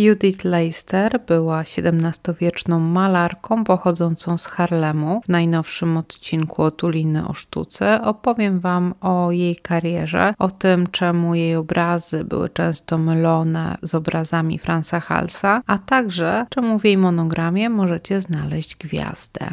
Judith Leister była XVII-wieczną malarką pochodzącą z Harlemu. W najnowszym odcinku Otuliny o sztuce opowiem Wam o jej karierze, o tym, czemu jej obrazy były często mylone z obrazami Fransa Halsa, a także czemu w jej monogramie możecie znaleźć gwiazdę.